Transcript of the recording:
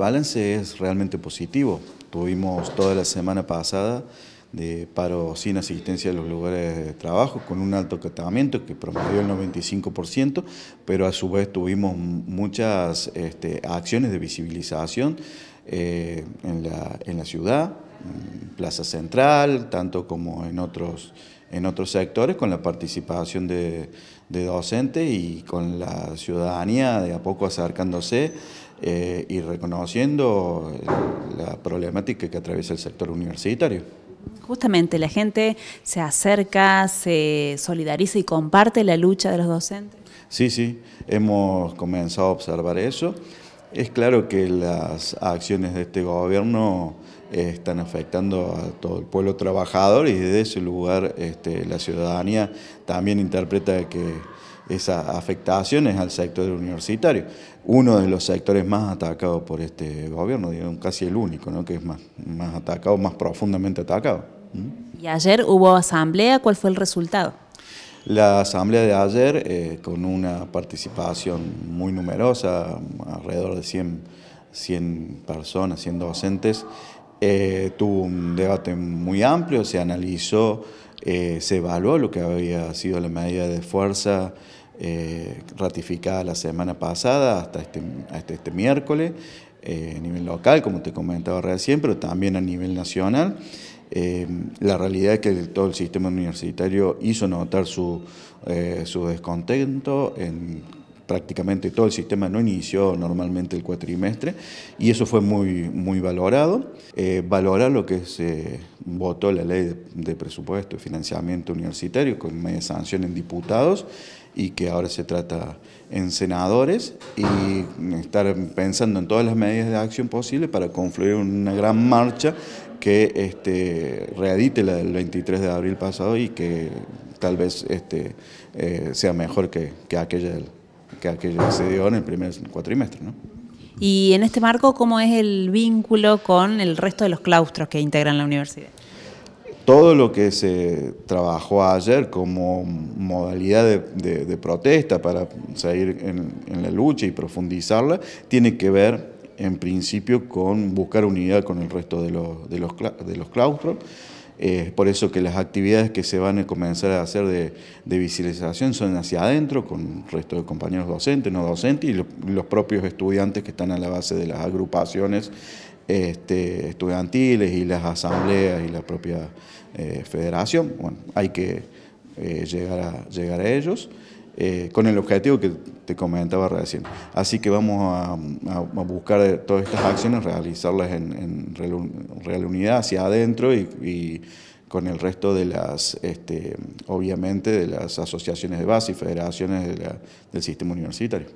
balance es realmente positivo. Tuvimos toda la semana pasada de paro sin asistencia a los lugares de trabajo, con un alto acatamiento que promedió el 95%, pero a su vez tuvimos muchas este, acciones de visibilización eh, en, la, ciudad, en Plaza Central, tanto como en otros, en otros sectores, con la participación de, de docentes y con la ciudadanía de a poco acercándose eh, y reconociendo eh, la problemática que atraviesa el sector universitario. Justamente la gente se acerca, se solidariza y comparte la lucha de los docentes. Sí, sí, hemos comenzado a observar eso. Es claro que las acciones de este gobierno eh, están afectando a todo el pueblo trabajador y desde ese lugar este, la ciudadanía también interpreta que esa afectación es al sector universitario, uno de los sectores más atacados por este gobierno, casi el único, ¿no? que es más, atacado, más profundamente atacado. ¿Mm? Y ayer hubo asamblea, ¿cuál fue el resultado? La asamblea de ayer, eh, con una participación muy numerosa, alrededor de 100, personas, 100 docentes, eh, tuvo un debate muy amplio, se analizó, eh, se evaluó lo que había sido la medida de fuerza ratificada la semana pasada hasta este, hasta este miércoles, a nivel local, como te comentaba recién, pero también a nivel nacional. Em, la realidad es que todo el sistema universitario hizo notar su, eh, su descontento en prácticamente todo el sistema no inició normalmente el cuatrimestre y eso fue muy, muy valorado. Eh, valorar lo que se votó la ley de, presupuesto y financiamiento universitario con media sanción en diputados y que ahora se trata en senadores y estar pensando en todas las medidas de acción posible para confluir una gran marcha que este, reedite la del 23 de abril pasado y que tal vez este, eh, sea mejor que, aquella que se dio en el primer cuatrimestre. ¿no? Y en este marco, ¿cómo es el vínculo con el resto de los claustros que integran la universidad? Todo lo que se trabajó ayer como modalidad de, protesta para seguir en, en la lucha y profundizarla, tiene que ver en principio con buscar unidad con el resto de los, claustros. Eh, por eso que las actividades que se van a comenzar a hacer de, visualización son hacia adentro, con el resto de compañeros docentes, no docentes y los propios estudiantes que están a la base de las agrupaciones este, estudiantiles y las asambleas y la propia eh, federación. Bueno, hay que eh, llegar a ellos. Eh, con el objetivo que te comentaba recién. Así que vamos a, buscar eh, todas estas acciones, realizarlas en, real, unidad hacia adentro y, con el resto de las, este, obviamente, de las asociaciones de base y federaciones del sistema universitario.